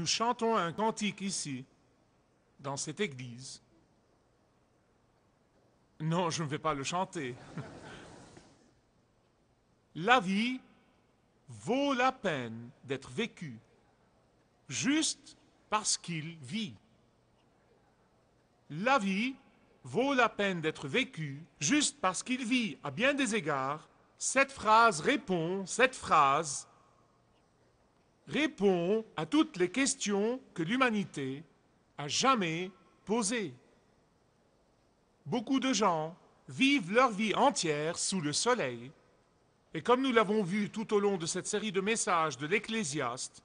Nous chantons un cantique ici, dans cette église. Non, je ne vais pas le chanter. la vie vaut la peine d'être vécue juste parce qu'il vit. La vie vaut la peine d'être vécue juste parce qu'il vit. À bien des égards, cette phrase répond, cette phrase répond à toutes les questions que l'humanité a jamais posées. Beaucoup de gens vivent leur vie entière sous le soleil, et comme nous l'avons vu tout au long de cette série de messages de l'Ecclésiaste,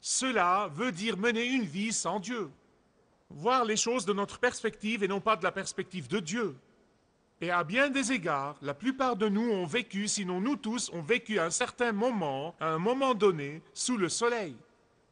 cela veut dire mener une vie sans Dieu, voir les choses de notre perspective et non pas de la perspective de Dieu. Et à bien des égards, la plupart de nous ont vécu, sinon nous tous, ont vécu un certain moment, à un moment donné, sous le soleil.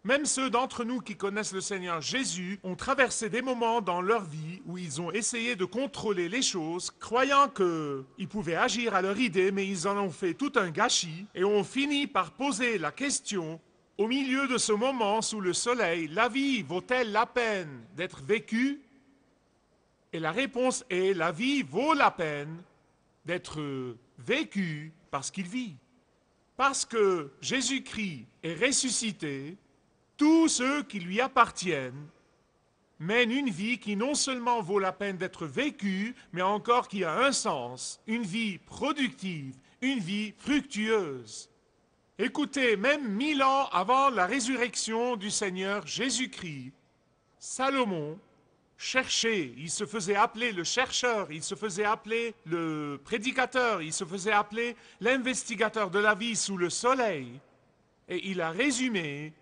Même ceux d'entre nous qui connaissent le Seigneur Jésus ont traversé des moments dans leur vie où ils ont essayé de contrôler les choses, croyant qu'ils pouvaient agir à leur idée, mais ils en ont fait tout un gâchis et ont fini par poser la question au milieu de ce moment sous le soleil, la vie vaut-elle la peine d'être vécue et la réponse est, la vie vaut la peine d'être vécue parce qu'il vit. Parce que Jésus-Christ est ressuscité, tous ceux qui lui appartiennent mènent une vie qui non seulement vaut la peine d'être vécue, mais encore qui a un sens, une vie productive, une vie fructueuse. Écoutez, même mille ans avant la résurrection du Seigneur Jésus-Christ, Salomon chercher, il se faisait appeler le chercheur, il se faisait appeler le prédicateur, il se faisait appeler l'investigateur de la vie sous le soleil. Et il a résumé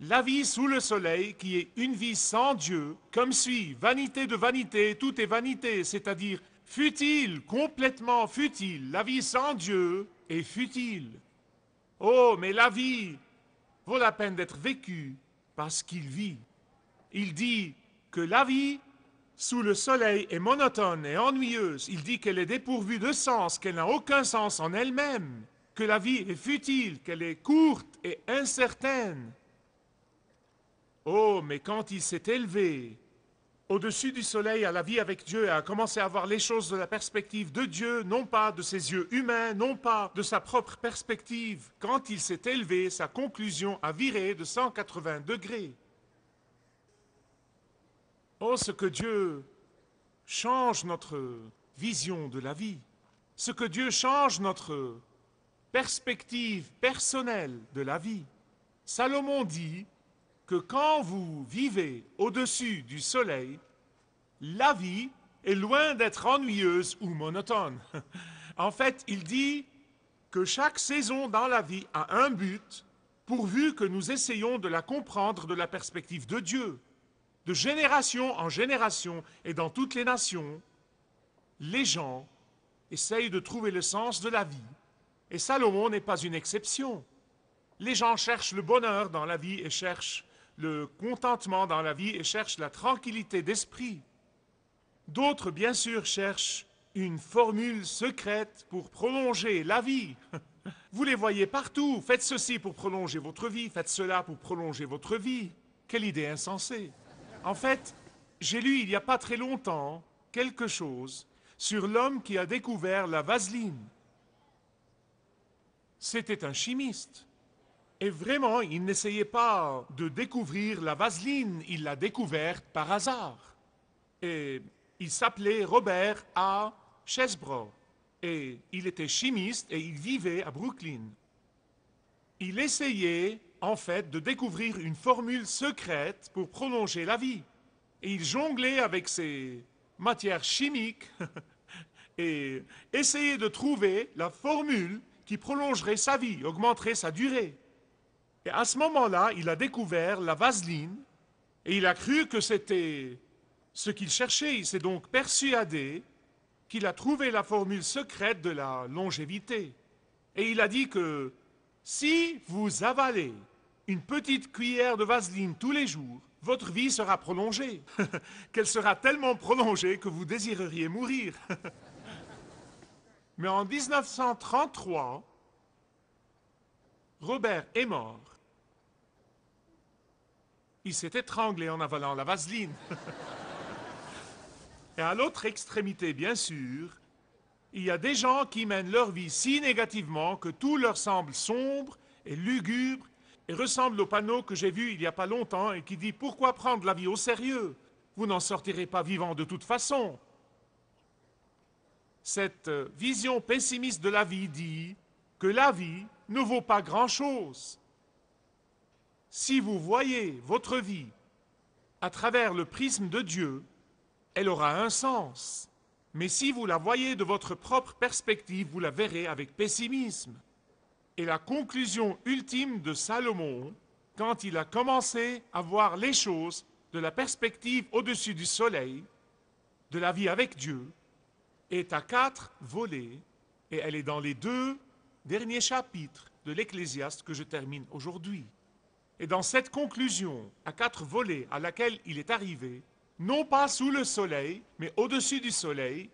la vie sous le soleil qui est une vie sans Dieu, comme suit, vanité de vanité, tout est vanité, c'est-à-dire futile, complètement futile, la vie sans Dieu est futile. Oh, mais la vie vaut la peine d'être vécue parce qu'il vit. Il dit, que la vie sous le soleil est monotone et ennuyeuse. Il dit qu'elle est dépourvue de sens, qu'elle n'a aucun sens en elle-même, que la vie est futile, qu'elle est courte et incertaine. Oh, mais quand il s'est élevé au-dessus du soleil à la vie avec Dieu et a commencé à voir les choses de la perspective de Dieu, non pas de ses yeux humains, non pas de sa propre perspective, quand il s'est élevé, sa conclusion a viré de 180 degrés. Oh, ce que Dieu change notre vision de la vie, ce que Dieu change notre perspective personnelle de la vie. Salomon dit que quand vous vivez au-dessus du soleil, la vie est loin d'être ennuyeuse ou monotone. en fait, il dit que chaque saison dans la vie a un but, pourvu que nous essayons de la comprendre de la perspective de Dieu de génération en génération et dans toutes les nations, les gens essayent de trouver le sens de la vie. Et Salomon n'est pas une exception. Les gens cherchent le bonheur dans la vie et cherchent le contentement dans la vie et cherchent la tranquillité d'esprit. D'autres, bien sûr, cherchent une formule secrète pour prolonger la vie. Vous les voyez partout. Faites ceci pour prolonger votre vie, faites cela pour prolonger votre vie. Quelle idée insensée. En fait, j'ai lu il n'y a pas très longtemps quelque chose sur l'homme qui a découvert la vaseline. C'était un chimiste. Et vraiment, il n'essayait pas de découvrir la vaseline, il l'a découverte par hasard. Et il s'appelait Robert A. Chesbrough. Et il était chimiste et il vivait à Brooklyn. Il essayait en fait de découvrir une formule secrète pour prolonger la vie. Et il jonglait avec ses matières chimiques et essayait de trouver la formule qui prolongerait sa vie, augmenterait sa durée. Et à ce moment-là, il a découvert la vaseline et il a cru que c'était ce qu'il cherchait. Il s'est donc persuadé qu'il a trouvé la formule secrète de la longévité. Et il a dit que si vous avalez une petite cuillère de vaseline tous les jours, votre vie sera prolongée. Qu'elle sera tellement prolongée que vous désireriez mourir. Mais en 1933, Robert est mort. Il s'est étranglé en avalant la vaseline. Et à l'autre extrémité, bien sûr, il y a des gens qui mènent leur vie si négativement que tout leur semble sombre et lugubre et ressemble au panneau que j'ai vu il n'y a pas longtemps et qui dit Pourquoi prendre la vie au sérieux Vous n'en sortirez pas vivant de toute façon. Cette euh, vision pessimiste de la vie dit que la vie ne vaut pas grand-chose. Si vous voyez votre vie à travers le prisme de Dieu, elle aura un sens. Mais si vous la voyez de votre propre perspective, vous la verrez avec pessimisme. Et la conclusion ultime de Salomon, quand il a commencé à voir les choses de la perspective au-dessus du soleil, de la vie avec Dieu, est à quatre volets, et elle est dans les deux derniers chapitres de l'Ecclésiaste que je termine aujourd'hui. Et dans cette conclusion à quatre volets à laquelle il est arrivé, non pas sous le soleil, mais au-dessus du soleil,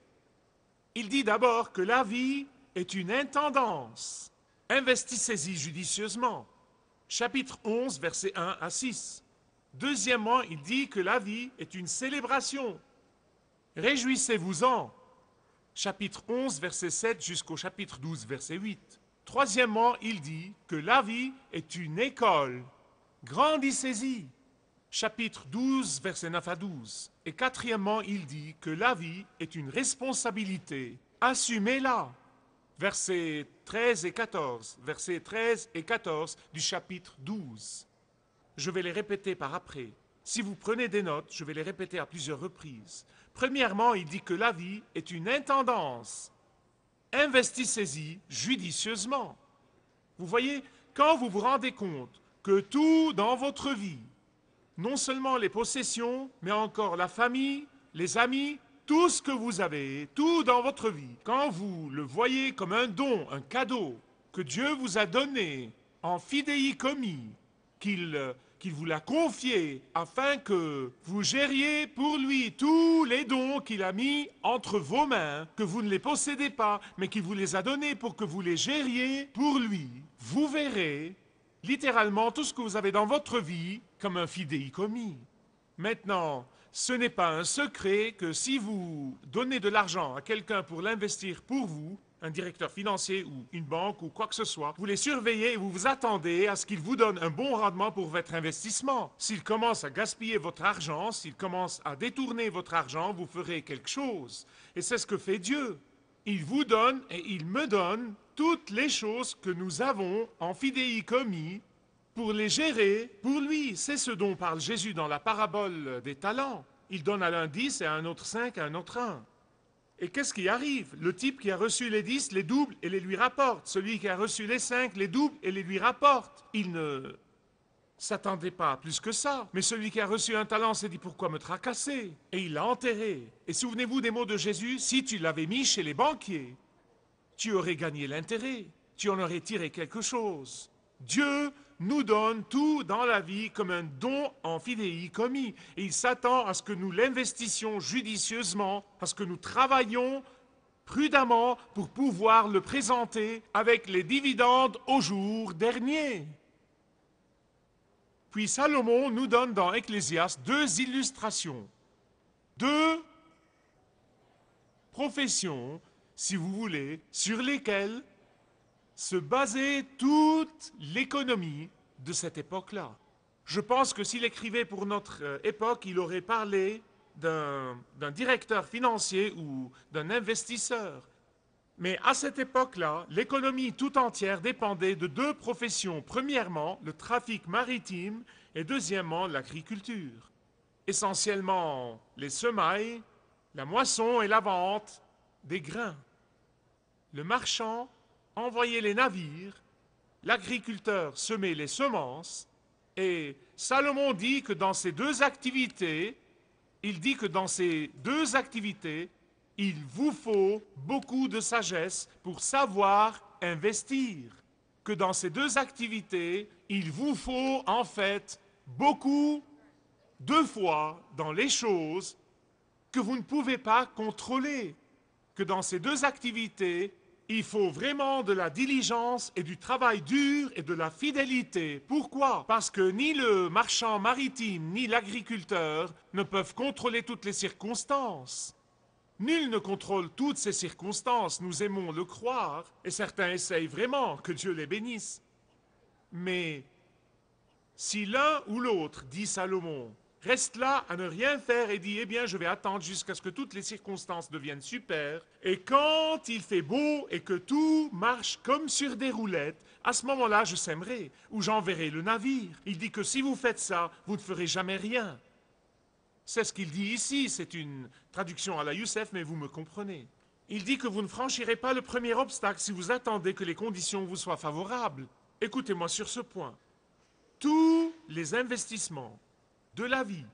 il dit d'abord que la vie est une intendance. Investissez-y judicieusement. Chapitre 11, versets 1 à 6. Deuxièmement, il dit que la vie est une célébration. Réjouissez-vous-en. Chapitre 11, verset 7 jusqu'au chapitre 12, verset 8. Troisièmement, il dit que la vie est une école. Grandissez-y chapitre 12, verset 9 à 12. Et quatrièmement, il dit que la vie est une responsabilité. Assumez-la. Versets 13 et 14, versets 13 et 14 du chapitre 12. Je vais les répéter par après. Si vous prenez des notes, je vais les répéter à plusieurs reprises. Premièrement, il dit que la vie est une intendance. Investissez-y judicieusement. Vous voyez, quand vous vous rendez compte que tout dans votre vie non seulement les possessions, mais encore la famille, les amis, tout ce que vous avez, tout dans votre vie. Quand vous le voyez comme un don, un cadeau que Dieu vous a donné en fidéicommis, qu'il qu'il vous l'a confié afin que vous gériez pour lui tous les dons qu'il a mis entre vos mains, que vous ne les possédez pas, mais qu'il vous les a donnés pour que vous les gériez pour lui, vous verrez littéralement tout ce que vous avez dans votre vie comme un fidéicommis. Maintenant, ce n'est pas un secret que si vous donnez de l'argent à quelqu'un pour l'investir pour vous, un directeur financier ou une banque ou quoi que ce soit, vous les surveillez et vous vous attendez à ce qu'il vous donne un bon rendement pour votre investissement. S'il commence à gaspiller votre argent, s'il commence à détourner votre argent, vous ferez quelque chose. Et c'est ce que fait Dieu. Il vous donne et il me donne toutes les choses que nous avons en fidéi commis pour les gérer pour lui. C'est ce dont parle Jésus dans la parabole des talents. Il donne à l'un dix et à un autre 5 et à un autre 1. Et qu'est-ce qui arrive Le type qui a reçu les dix les double et les lui rapporte. Celui qui a reçu les cinq les double et les lui rapporte. Il ne s'attendait pas à plus que ça. Mais celui qui a reçu un talent s'est dit pourquoi me tracasser Et il l'a enterré. Et souvenez-vous des mots de Jésus, si tu l'avais mis chez les banquiers, tu aurais gagné l'intérêt, tu en aurais tiré quelque chose. Dieu nous donne tout dans la vie comme un don en fidéi commis. Et il s'attend à ce que nous l'investissions judicieusement, à ce que nous travaillions prudemment pour pouvoir le présenter avec les dividendes au jour dernier. Puis Salomon nous donne dans ecclésias deux illustrations, deux professions si vous voulez, sur lesquels se basait toute l'économie de cette époque-là. Je pense que s'il écrivait pour notre euh, époque, il aurait parlé d'un directeur financier ou d'un investisseur. Mais à cette époque-là, l'économie tout entière dépendait de deux professions. Premièrement, le trafic maritime et deuxièmement, l'agriculture. Essentiellement les semailles, la moisson et la vente des grains. Le marchand envoyait les navires, l'agriculteur semait les semences, et Salomon dit que dans ces deux activités, il dit que dans ces deux activités, il vous faut beaucoup de sagesse pour savoir investir. Que dans ces deux activités, il vous faut en fait beaucoup deux fois dans les choses que vous ne pouvez pas contrôler que dans ces deux activités, il faut vraiment de la diligence et du travail dur et de la fidélité. Pourquoi Parce que ni le marchand maritime ni l'agriculteur ne peuvent contrôler toutes les circonstances. Nul ne contrôle toutes ces circonstances, nous aimons le croire, et certains essayent vraiment que Dieu les bénisse. Mais si l'un ou l'autre, dit Salomon, reste là à ne rien faire et dit, eh bien, je vais attendre jusqu'à ce que toutes les circonstances deviennent super. Et quand il fait beau et que tout marche comme sur des roulettes, à ce moment-là, je sèmerai ou j'enverrai le navire. Il dit que si vous faites ça, vous ne ferez jamais rien. C'est ce qu'il dit ici, c'est une traduction à la Youssef, mais vous me comprenez. Il dit que vous ne franchirez pas le premier obstacle si vous attendez que les conditions vous soient favorables. Écoutez-moi sur ce point. Tous les investissements de la vie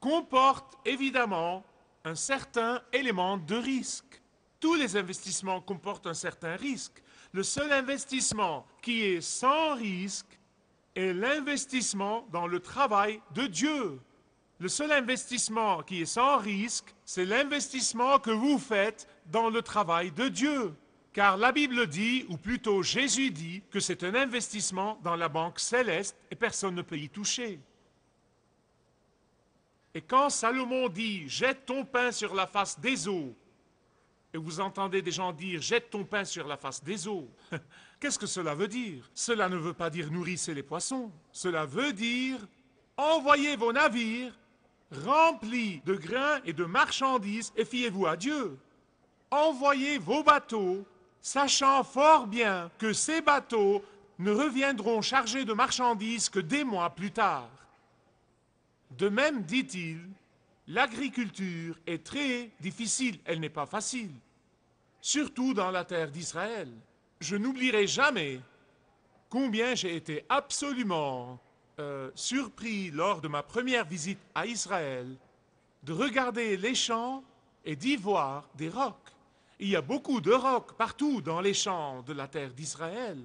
comporte évidemment un certain élément de risque. Tous les investissements comportent un certain risque. Le seul investissement qui est sans risque est l'investissement dans le travail de Dieu. Le seul investissement qui est sans risque, c'est l'investissement que vous faites dans le travail de Dieu. Car la Bible dit, ou plutôt Jésus dit, que c'est un investissement dans la banque céleste et personne ne peut y toucher. Et quand Salomon dit Jette ton pain sur la face des eaux, et vous entendez des gens dire Jette ton pain sur la face des eaux, qu'est-ce que cela veut dire Cela ne veut pas dire nourrissez les poissons. Cela veut dire Envoyez vos navires remplis de grains et de marchandises et fiez-vous à Dieu. Envoyez vos bateaux, sachant fort bien que ces bateaux ne reviendront chargés de marchandises que des mois plus tard. De même, dit-il, l'agriculture est très difficile, elle n'est pas facile, surtout dans la terre d'Israël. Je n'oublierai jamais combien j'ai été absolument euh, surpris lors de ma première visite à Israël de regarder les champs et d'y voir des rocs. Il y a beaucoup de rocs partout dans les champs de la terre d'Israël.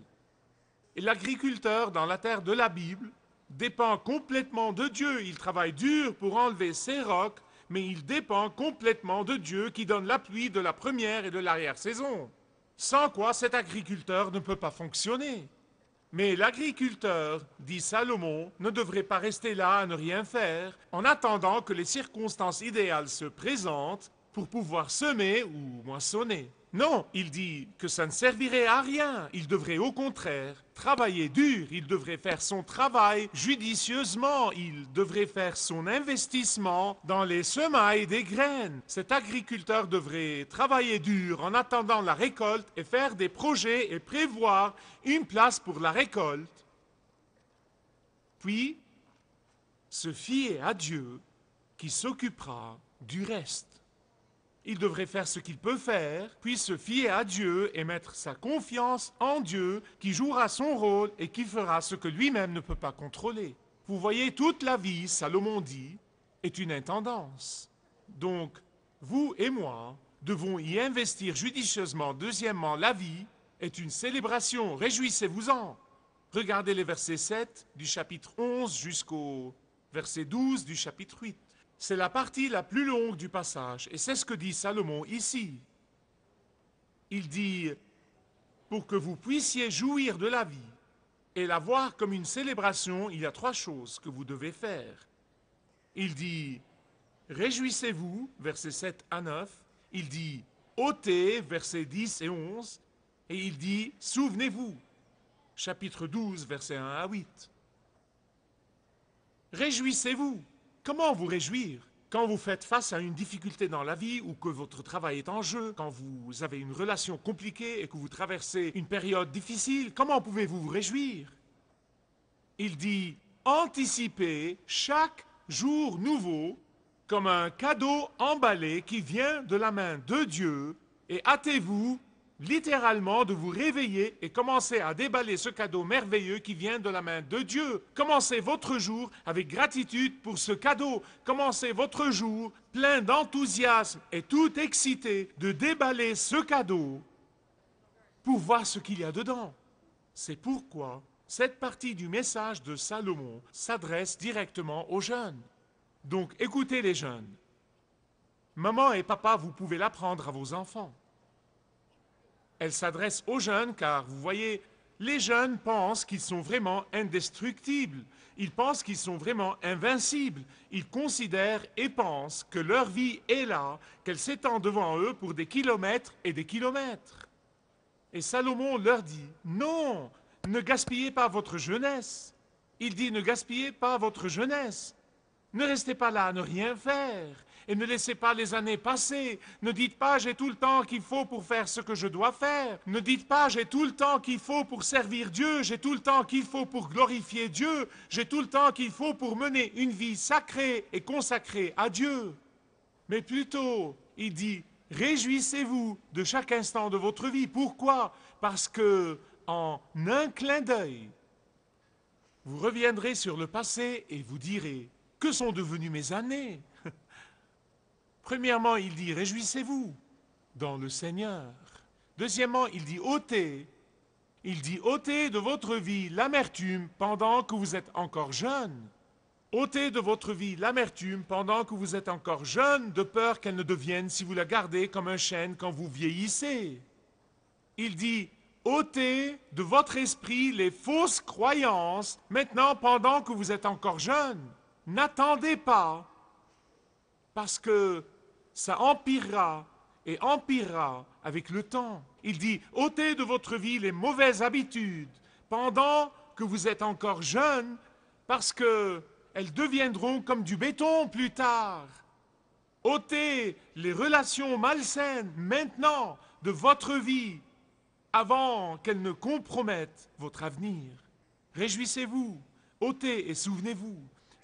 Et l'agriculteur dans la terre de la Bible dépend complètement de Dieu. Il travaille dur pour enlever ses rocs, mais il dépend complètement de Dieu qui donne l'appui de la première et de l'arrière-saison. Sans quoi cet agriculteur ne peut pas fonctionner. Mais l'agriculteur, dit Salomon, ne devrait pas rester là à ne rien faire, en attendant que les circonstances idéales se présentent pour pouvoir semer ou moissonner. Non, il dit que ça ne servirait à rien. Il devrait au contraire travailler dur, il devrait faire son travail judicieusement, il devrait faire son investissement dans les semailles des graines. Cet agriculteur devrait travailler dur en attendant la récolte et faire des projets et prévoir une place pour la récolte. Puis, se fier à Dieu qui s'occupera du reste il devrait faire ce qu'il peut faire, puis se fier à Dieu et mettre sa confiance en Dieu qui jouera son rôle et qui fera ce que lui-même ne peut pas contrôler. Vous voyez, toute la vie, Salomon dit, est une intendance. Donc, vous et moi devons y investir judicieusement. Deuxièmement, la vie est une célébration. Réjouissez-vous-en. Regardez les versets 7 du chapitre 11 jusqu'au verset 12 du chapitre 8. C'est la partie la plus longue du passage, et c'est ce que dit Salomon ici. Il dit, pour que vous puissiez jouir de la vie et la voir comme une célébration, il y a trois choses que vous devez faire. Il dit, réjouissez-vous, versets 7 à 9, il dit, ôtez, versets 10 et 11, et il dit, souvenez-vous, chapitre 12, versets 1 à 8. Réjouissez-vous, Comment vous réjouir quand vous faites face à une difficulté dans la vie ou que votre travail est en jeu, quand vous avez une relation compliquée et que vous traversez une période difficile, comment pouvez-vous vous réjouir Il dit anticiper chaque jour nouveau comme un cadeau emballé qui vient de la main de Dieu et hâtez-vous littéralement de vous réveiller et commencer à déballer ce cadeau merveilleux qui vient de la main de Dieu. Commencez votre jour avec gratitude pour ce cadeau. Commencez votre jour plein d'enthousiasme et tout excité de déballer ce cadeau pour voir ce qu'il y a dedans. C'est pourquoi cette partie du message de Salomon s'adresse directement aux jeunes. Donc écoutez les jeunes. Maman et papa, vous pouvez l'apprendre à vos enfants. Elle s'adresse aux jeunes car, vous voyez, les jeunes pensent qu'ils sont vraiment indestructibles. Ils pensent qu'ils sont vraiment invincibles. Ils considèrent et pensent que leur vie est là, qu'elle s'étend devant eux pour des kilomètres et des kilomètres. Et Salomon leur dit, non, ne gaspillez pas votre jeunesse. Il dit, ne gaspillez pas votre jeunesse. Ne restez pas là à ne rien faire et ne laissez pas les années passer. Ne dites pas j'ai tout le temps qu'il faut pour faire ce que je dois faire. Ne dites pas j'ai tout le temps qu'il faut pour servir Dieu, j'ai tout le temps qu'il faut pour glorifier Dieu, j'ai tout le temps qu'il faut pour mener une vie sacrée et consacrée à Dieu. Mais plutôt, il dit, réjouissez-vous de chaque instant de votre vie. Pourquoi Parce que, en un clin d'œil, vous reviendrez sur le passé et vous direz, que sont devenues mes années Premièrement, il dit Réjouissez-vous dans le Seigneur. Deuxièmement, il dit ôtez. Il dit ôtez de votre vie l'amertume pendant que vous êtes encore jeune. Ôtez de votre vie l'amertume pendant que vous êtes encore jeune, de peur qu'elle ne devienne si vous la gardez comme un chêne quand vous vieillissez. Il dit ôtez de votre esprit les fausses croyances maintenant pendant que vous êtes encore jeune n'attendez pas, parce que ça empirera et empirera avec le temps. Il dit, ôtez de votre vie les mauvaises habitudes pendant que vous êtes encore jeune, parce qu'elles deviendront comme du béton plus tard. Ôtez les relations malsaines maintenant de votre vie, avant qu'elles ne compromettent votre avenir. Réjouissez-vous, ôtez et souvenez-vous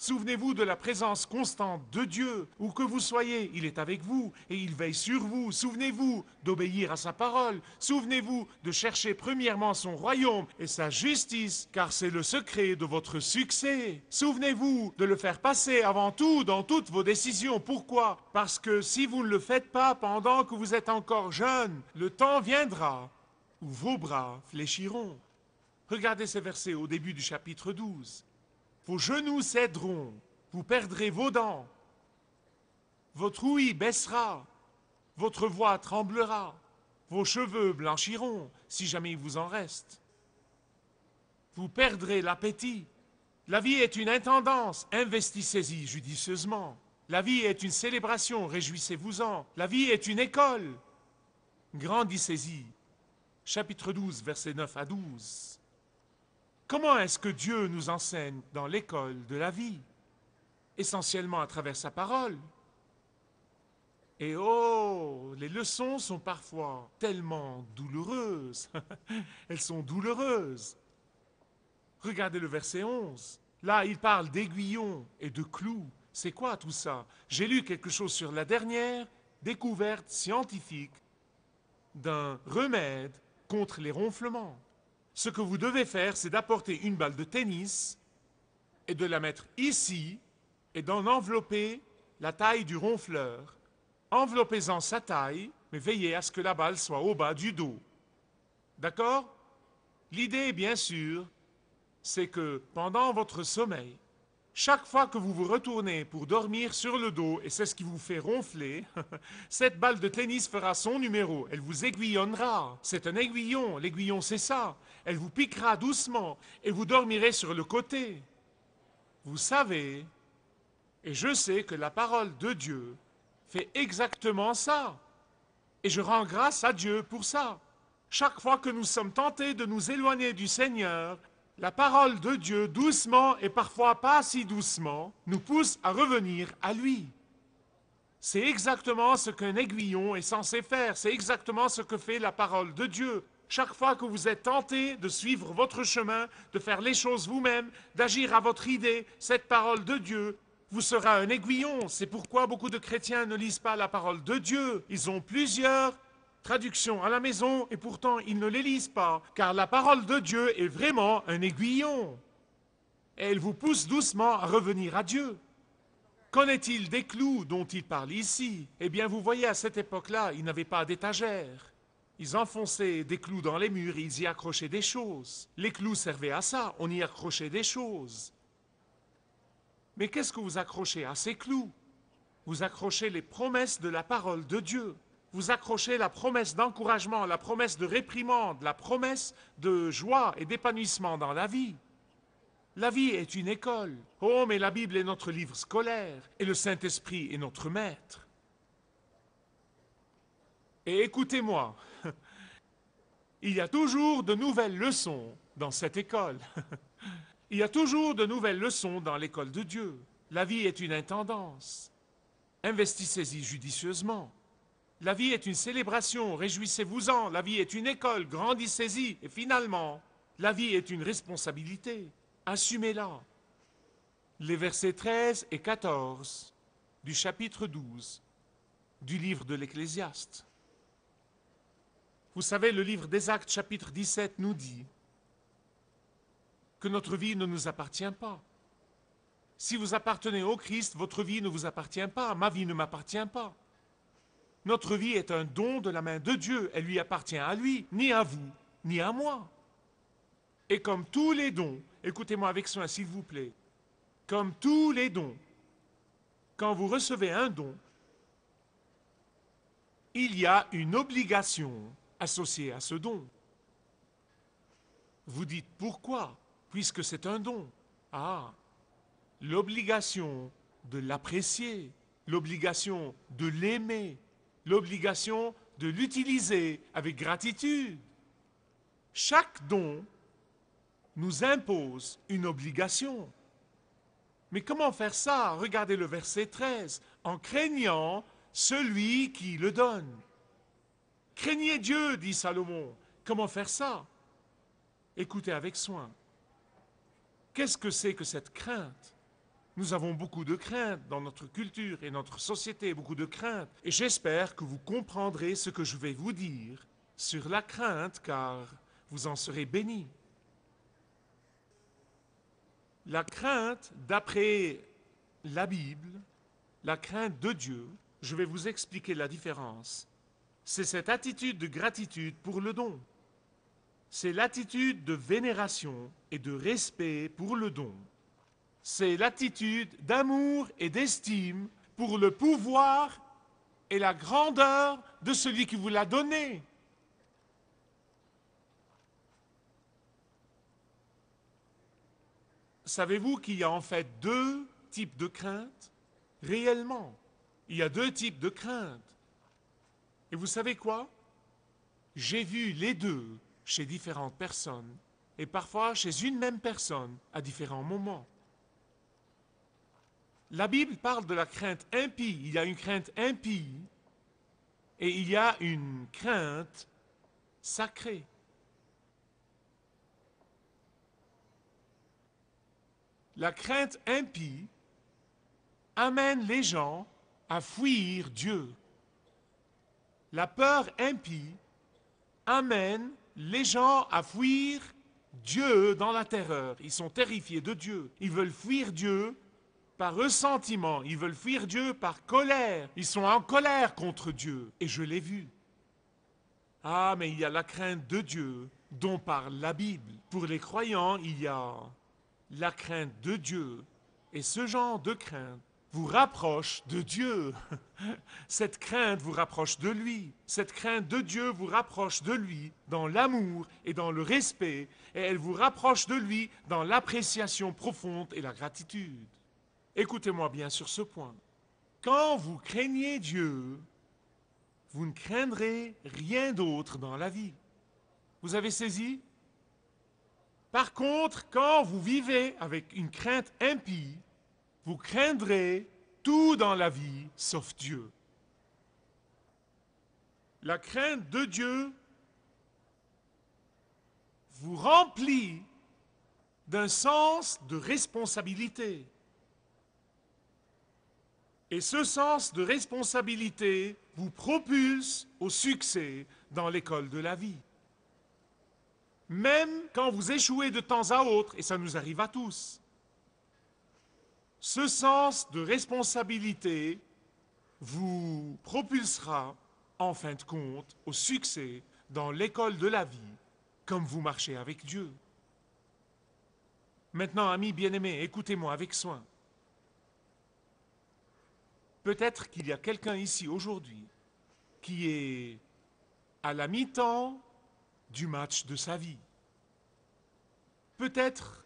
Souvenez-vous de la présence constante de Dieu. Où que vous soyez, il est avec vous et il veille sur vous. Souvenez-vous d'obéir à sa parole. Souvenez-vous de chercher premièrement son royaume et sa justice, car c'est le secret de votre succès. Souvenez-vous de le faire passer avant tout dans toutes vos décisions. Pourquoi Parce que si vous ne le faites pas pendant que vous êtes encore jeune, le temps viendra où vos bras fléchiront. Regardez ces versets au début du chapitre 12. Vos genoux céderont, vous perdrez vos dents. Votre ouïe baissera, votre voix tremblera, vos cheveux blanchiront, si jamais il vous en reste. Vous perdrez l'appétit. La vie est une intendance, investissez-y judicieusement. La vie est une célébration, réjouissez-vous-en. La vie est une école, grandissez-y. Chapitre 12, versets 9 à 12. Comment est-ce que Dieu nous enseigne dans l'école de la vie Essentiellement à travers sa parole. Et oh, les leçons sont parfois tellement douloureuses. Elles sont douloureuses. Regardez le verset 11. Là, il parle d'aiguillons et de clous. C'est quoi tout ça J'ai lu quelque chose sur la dernière découverte scientifique d'un remède contre les ronflements ce que vous devez faire, c'est d'apporter une balle de tennis et de la mettre ici et d'en envelopper la taille du ronfleur. Enveloppez-en sa taille, mais veillez à ce que la balle soit au bas du dos. D'accord L'idée, bien sûr, c'est que pendant votre sommeil, chaque fois que vous vous retournez pour dormir sur le dos, et c'est ce qui vous fait ronfler, cette balle de tennis fera son numéro. Elle vous aiguillonnera. C'est un aiguillon. L'aiguillon, c'est ça. Elle vous piquera doucement et vous dormirez sur le côté. Vous savez, et je sais que la parole de Dieu fait exactement ça. Et je rends grâce à Dieu pour ça. Chaque fois que nous sommes tentés de nous éloigner du Seigneur, la parole de Dieu, doucement et parfois pas si doucement, nous pousse à revenir à lui. C'est exactement ce qu'un aiguillon est censé faire, c'est exactement ce que fait la parole de Dieu. Chaque fois que vous êtes tenté de suivre votre chemin, de faire les choses vous-même, d'agir à votre idée, cette parole de Dieu vous sera un aiguillon. C'est pourquoi beaucoup de chrétiens ne lisent pas la parole de Dieu. Ils ont plusieurs traduction à la maison et pourtant ils ne les lisent pas, car la parole de Dieu est vraiment un aiguillon. Et elle vous pousse doucement à revenir à Dieu. Qu'en est-il des clous dont il parle ici Eh bien, vous voyez, à cette époque-là, ils n'avaient pas d'étagère. Ils enfonçaient des clous dans les murs, ils y accrochaient des choses. Les clous servaient à ça, on y accrochait des choses. Mais qu'est-ce que vous accrochez à ces clous Vous accrochez les promesses de la parole de Dieu vous accrochez la promesse d'encouragement, la promesse de réprimande, la promesse de joie et d'épanouissement dans la vie. La vie est une école. Oh, mais la Bible est notre livre scolaire et le Saint-Esprit est notre maître. Et écoutez-moi, il y a toujours de nouvelles leçons dans cette école. Il y a toujours de nouvelles leçons dans l'école de Dieu. La vie est une intendance. Investissez-y judicieusement. La vie est une célébration, réjouissez-vous-en. La vie est une école, grandissez-y. Et finalement, la vie est une responsabilité, assumez-la. Les versets 13 et 14 du chapitre 12 du livre de l'Ecclésiaste. Vous savez, le livre des Actes, chapitre 17, nous dit que notre vie ne nous appartient pas. Si vous appartenez au Christ, votre vie ne vous appartient pas, ma vie ne m'appartient pas. Notre vie est un don de la main de Dieu. Elle lui appartient à lui, ni à vous, ni à moi. Et comme tous les dons, écoutez-moi avec soin s'il vous plaît, comme tous les dons, quand vous recevez un don, il y a une obligation associée à ce don. Vous dites pourquoi Puisque c'est un don. Ah, l'obligation de l'apprécier, l'obligation de l'aimer, l'obligation de l'utiliser avec gratitude. Chaque don nous impose une obligation. Mais comment faire ça Regardez le verset 13, en craignant celui qui le donne. Craignez Dieu, dit Salomon. Comment faire ça Écoutez avec soin. Qu'est-ce que c'est que cette crainte nous avons beaucoup de craintes dans notre culture et notre société, beaucoup de craintes. Et j'espère que vous comprendrez ce que je vais vous dire sur la crainte, car vous en serez bénis. La crainte, d'après la Bible, la crainte de Dieu, je vais vous expliquer la différence. C'est cette attitude de gratitude pour le don. C'est l'attitude de vénération et de respect pour le don c'est l'attitude d'amour et d'estime pour le pouvoir et la grandeur de celui qui vous l'a donné. Savez-vous qu'il y a en fait deux types de craintes Réellement, il y a deux types de craintes. Et vous savez quoi J'ai vu les deux chez différentes personnes et parfois chez une même personne à différents moments la Bible parle de la crainte impie. Il y a une crainte impie et il y a une crainte sacrée. La crainte impie amène les gens à fuir Dieu. La peur impie amène les gens à fuir Dieu dans la terreur. Ils sont terrifiés de Dieu. Ils veulent fuir Dieu par ressentiment, ils veulent fuir Dieu par colère, ils sont en colère contre Dieu, et je l'ai vu. Ah, mais il y a la crainte de Dieu dont parle la Bible. Pour les croyants, il y a la crainte de Dieu, et ce genre de crainte vous rapproche de Dieu. Cette crainte vous rapproche de lui. Cette crainte de Dieu vous rapproche de lui dans l'amour et dans le respect, et elle vous rapproche de lui dans l'appréciation profonde et la gratitude. Écoutez-moi bien sur ce point. Quand vous craignez Dieu, vous ne craindrez rien d'autre dans la vie. Vous avez saisi Par contre, quand vous vivez avec une crainte impie, vous craindrez tout dans la vie sauf Dieu. La crainte de Dieu vous remplit d'un sens de responsabilité. Et ce sens de responsabilité vous propulse au succès dans l'école de la vie. Même quand vous échouez de temps à autre, et ça nous arrive à tous, ce sens de responsabilité vous propulsera en fin de compte au succès dans l'école de la vie, comme vous marchez avec Dieu. Maintenant, amis bien-aimés, écoutez-moi avec soin. Peut-être qu'il y a quelqu'un ici aujourd'hui qui est à la mi-temps du match de sa vie. Peut-être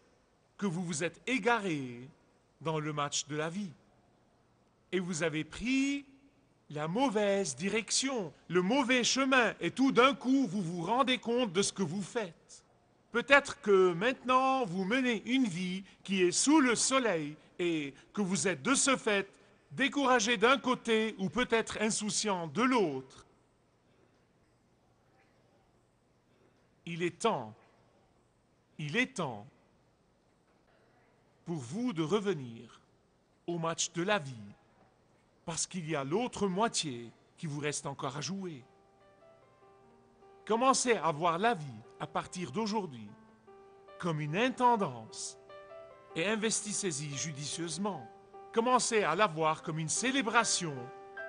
que vous vous êtes égaré dans le match de la vie et vous avez pris la mauvaise direction, le mauvais chemin, et tout d'un coup, vous vous rendez compte de ce que vous faites. Peut-être que maintenant, vous menez une vie qui est sous le soleil et que vous êtes de ce fait découragé d'un côté ou peut-être insouciant de l'autre, il est temps, il est temps pour vous de revenir au match de la vie, parce qu'il y a l'autre moitié qui vous reste encore à jouer. Commencez à voir la vie à partir d'aujourd'hui comme une intendance et investissez-y judicieusement. Commencez à l'avoir comme une célébration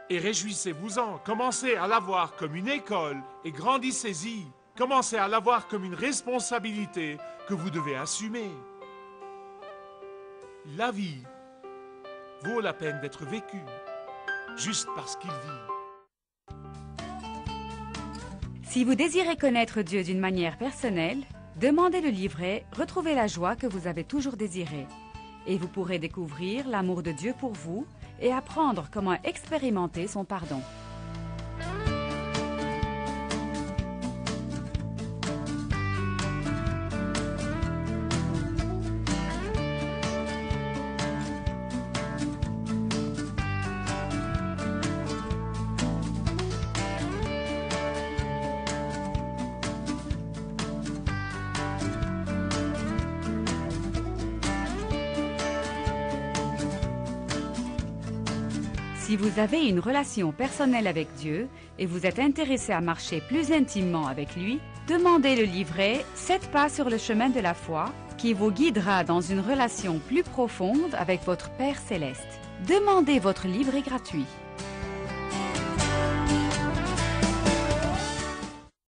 et réjouissez-vous-en. Commencez à l'avoir comme une école et grandissez-y. Commencez à l'avoir comme une responsabilité que vous devez assumer. La vie vaut la peine d'être vécue juste parce qu'il vit. Si vous désirez connaître Dieu d'une manière personnelle, demandez le livret Retrouvez la joie que vous avez toujours désirée et vous pourrez découvrir l'amour de Dieu pour vous et apprendre comment expérimenter son pardon. vous avez une relation personnelle avec Dieu et vous êtes intéressé à marcher plus intimement avec lui, demandez le livret 7 pas sur le chemin de la foi qui vous guidera dans une relation plus profonde avec votre Père céleste. Demandez votre livret gratuit.